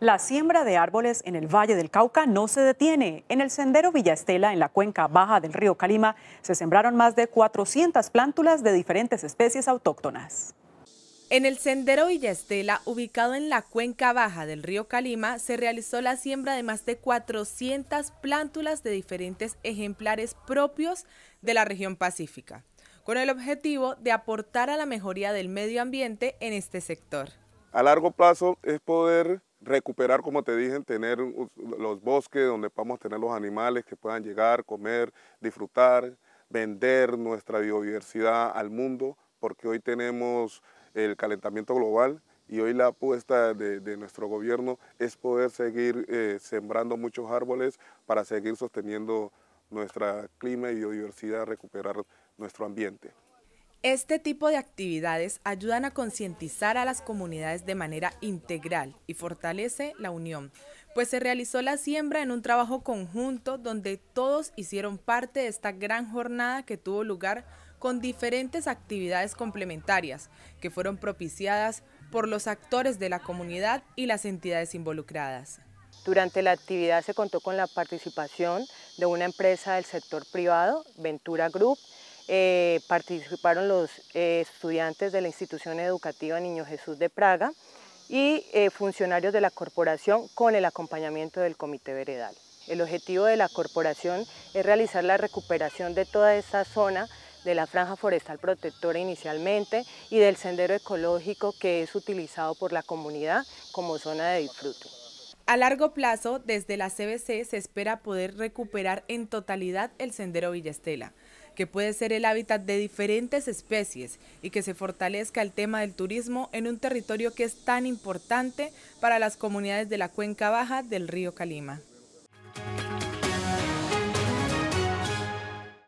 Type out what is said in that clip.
La siembra de árboles en el Valle del Cauca no se detiene. En el sendero Villa Estela, en la cuenca baja del río Calima, se sembraron más de 400 plántulas de diferentes especies autóctonas. En el sendero Villa Estela, ubicado en la cuenca baja del río Calima, se realizó la siembra de más de 400 plántulas de diferentes ejemplares propios de la región pacífica, con el objetivo de aportar a la mejoría del medio ambiente en este sector. A largo plazo es poder recuperar, como te dije, tener los bosques donde podamos tener los animales que puedan llegar, comer, disfrutar, vender nuestra biodiversidad al mundo, porque hoy tenemos el calentamiento global y hoy la apuesta de, nuestro gobierno es poder seguir eh, sembrando muchos árboles para seguir sosteniendo nuestro clima y biodiversidad, recuperar nuestro ambiente. Este tipo de actividades ayudan a concientizar a las comunidades de manera integral y fortalece la unión, pues se realizó la siembra en un trabajo conjunto donde todos hicieron parte de esta gran jornada que tuvo lugar con diferentes actividades complementarias que fueron propiciadas por los actores de la comunidad y las entidades involucradas. Durante la actividad se contó con la participación de una empresa del sector privado, Ventura Group, eh, participaron los eh, estudiantes de la institución educativa Niño Jesús de Praga y eh, funcionarios de la corporación con el acompañamiento del comité veredal. El objetivo de la corporación es realizar la recuperación de toda esa zona de la franja forestal protectora inicialmente y del sendero ecológico que es utilizado por la comunidad como zona de disfrute. A largo plazo, desde la CBC se espera poder recuperar en totalidad el sendero Villa que puede ser el hábitat de diferentes especies y que se fortalezca el tema del turismo en un territorio que es tan importante para las comunidades de la cuenca baja del río Calima.